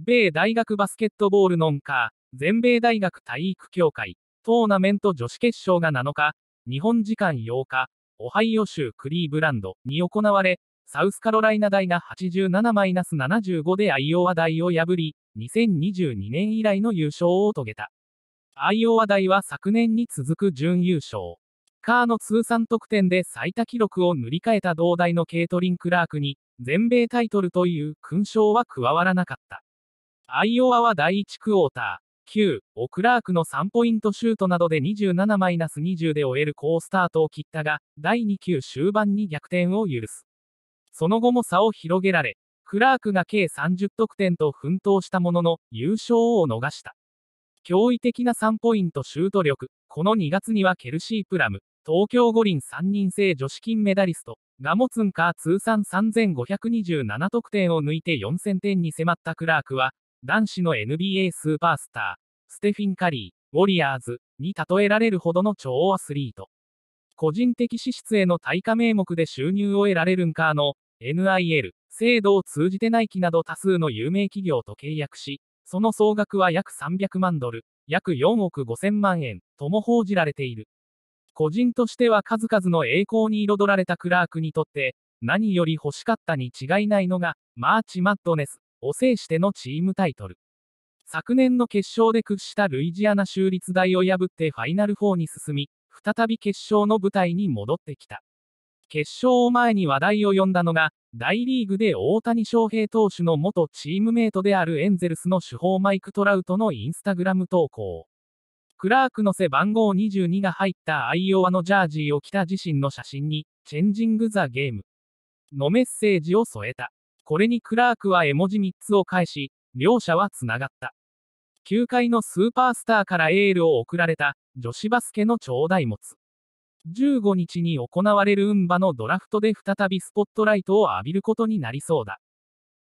米大学バスケットボールノンカー、全米大学体育協会、トーナメント女子決勝が7日、日本時間8日、オハイオ州クリーブランドに行われ、サウスカロライナ大が87-75でアイオワ大を破り、2022年以来の優勝を遂げた。アイオワ大は昨年に続く準優勝。カーの通算得点で最多記録を塗り替えた同大のケイトリン・クラークに、全米タイトルという勲章は加わらなかった。アイオワは第1クォーター、9、オクラークの3ポイントシュートなどで27-20で終える好スタートを切ったが、第2球終盤に逆転を許す。その後も差を広げられ、クラークが計30得点と奮闘したものの、優勝を逃した。驚異的な3ポイントシュート力、この2月にはケルシー・プラム、東京五輪3人制女子金メダリスト、ガモツンカー通算3527得点を抜いて4000点に迫ったクラークは、男子の NBA スーパースター、ステフィン・カリー、ウォリアーズに例えられるほどの超アスリート。個人的資質への対価名目で収入を得られるんかの NIL 制度を通じてナイキなど多数の有名企業と契約し、その総額は約300万ドル、約4億5000万円とも報じられている。個人としては数々の栄光に彩られたクラークにとって、何より欲しかったに違いないのが、マーチ・マッドネスを制してのチームタイトル。昨年の決勝で屈したルイジアナ州立大を破ってファイナル4に進み、再び決勝の舞台に戻ってきた。決勝を前に話題を呼んだのが、大リーグで大谷翔平投手の元チームメイトであるエンゼルスの主砲マイク・トラウトのインスタグラム投稿。クラークの背番号22が入ったアイオワのジャージーを着た自身の写真に、チェンジング・ザ・ゲームのメッセージを添えた。これにクラークは絵文字3つを返し、両者はつながった。球界のスーパースターからエールを送られた、女子バスケの頂戴つ。15日に行われる運馬のドラフトで再びスポットライトを浴びることになりそうだ。